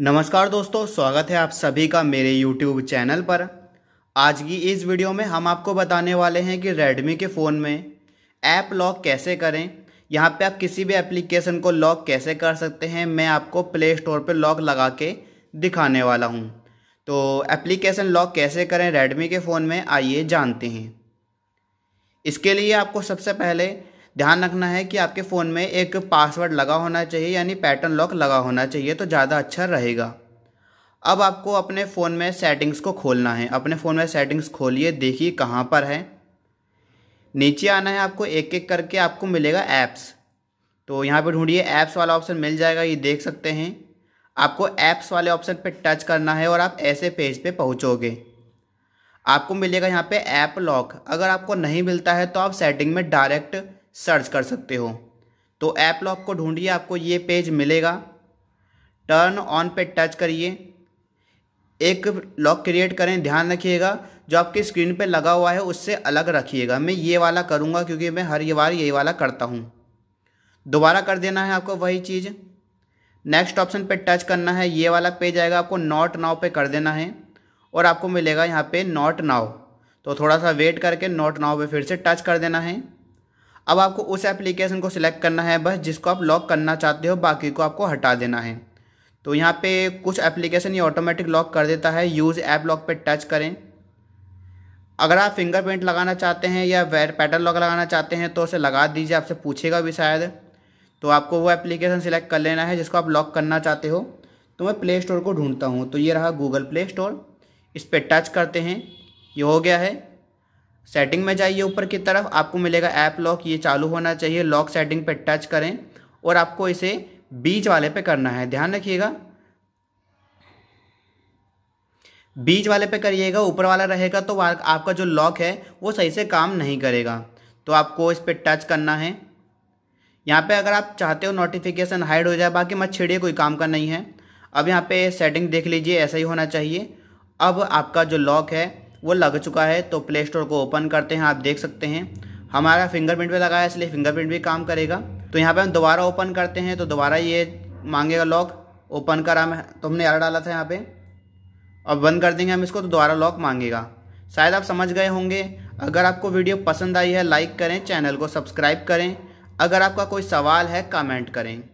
नमस्कार दोस्तों स्वागत है आप सभी का मेरे YouTube चैनल पर आज की इस वीडियो में हम आपको बताने वाले हैं कि Redmi के फ़ोन में ऐप लॉक कैसे करें यहाँ पे आप किसी भी एप्लीकेशन को लॉक कैसे कर सकते हैं मैं आपको प्ले स्टोर पर लॉक लगा के दिखाने वाला हूँ तो एप्लीकेशन लॉक कैसे करें रेडमी के फ़ोन में आइए जानते हैं इसके लिए आपको सबसे पहले ध्यान रखना है कि आपके फ़ोन में एक पासवर्ड लगा होना चाहिए यानी पैटर्न लॉक लगा होना चाहिए तो ज़्यादा अच्छा रहेगा अब आपको अपने फ़ोन में सेटिंग्स को खोलना है अपने फ़ोन में सेटिंग्स खोलिए देखिए कहाँ पर है नीचे आना है आपको एक एक करके आपको मिलेगा ऐप्स तो यहाँ पर ढूंढिए ऐप्स वाला ऑप्शन मिल जाएगा ये देख सकते हैं आपको ऐप्स वाले ऑप्शन पर टच करना है और आप ऐसे पेज पे पहुँचोगे आपको मिलेगा यहाँ पे ऐप लॉक अगर आपको नहीं मिलता है तो आप सेटिंग में डायरेक्ट सर्च कर सकते हो तो ऐप लॉक को ढूंढिए आपको ये पेज मिलेगा टर्न ऑन पे टच करिए एक लॉक क्रिएट करें ध्यान रखिएगा जो आपके स्क्रीन पे लगा हुआ है उससे अलग रखिएगा मैं ये वाला करूँगा क्योंकि मैं हर बार ये वाला करता हूँ दोबारा कर देना है आपको वही चीज़ नेक्स्ट ऑप्शन पे टच करना है ये वाला पेज आएगा आपको नॉट नाव पे कर देना है और आपको मिलेगा यहाँ पे नॉट नाव तो थोड़ा सा वेट करके नॉट नाव पे फिर से टच कर देना है अब आपको उस एप्लीकेशन को सिलेक्ट करना है बस जिसको आप लॉक करना चाहते हो बाकी को आपको हटा देना है तो यहाँ पे कुछ एप्लीकेशन ये ऑटोमेटिक लॉक कर देता है यूज़ ऐप लॉक पे टच करें अगर आप फिंगरप्रिंट लगाना चाहते हैं या वेर पैटर्न लॉक लगाना चाहते हैं तो उसे लगा दीजिए आपसे पूछेगा भी शायद तो आपको वो एप्लीकेशन सिलेक्ट कर लेना है जिसको आप लॉक करना चाहते हो तो मैं प्ले स्टोर को ढूंढता हूँ तो ये रहा गूगल प्ले स्टोर इस पर टच करते हैं ये हो गया है सेटिंग में जाइए ऊपर की तरफ आपको मिलेगा ऐप लॉक ये चालू होना चाहिए लॉक सेटिंग पे टच करें और आपको इसे बीच वाले पे करना है ध्यान रखिएगा बीच वाले पे करिएगा ऊपर वाला रहेगा तो आपका जो लॉक है वो सही से काम नहीं करेगा तो आपको इस पर टच करना है यहाँ पे अगर आप चाहते हो नोटिफिकेशन हाइड हो जाए बाकी मत छेड़िए कोई काम का नहीं है अब यहाँ पे सेटिंग देख लीजिए ऐसा ही होना चाहिए अब आपका जो लॉक है वो लग चुका है तो प्ले स्टोर को ओपन करते हैं आप देख सकते हैं हमारा फिंगरप्रिंट भी लगा है इसलिए फिंगरप्रिंट भी काम करेगा तो यहाँ पे हम दोबारा ओपन करते हैं तो दोबारा ये मांगेगा लॉक ओपन करा मैं तो हमने एरर डाला था यहाँ पे अब बंद कर देंगे हम इसको तो दोबारा लॉक मांगेगा शायद आप समझ गए होंगे अगर आपको वीडियो पसंद आई है लाइक करें चैनल को सब्सक्राइब करें अगर आपका कोई सवाल है कमेंट करें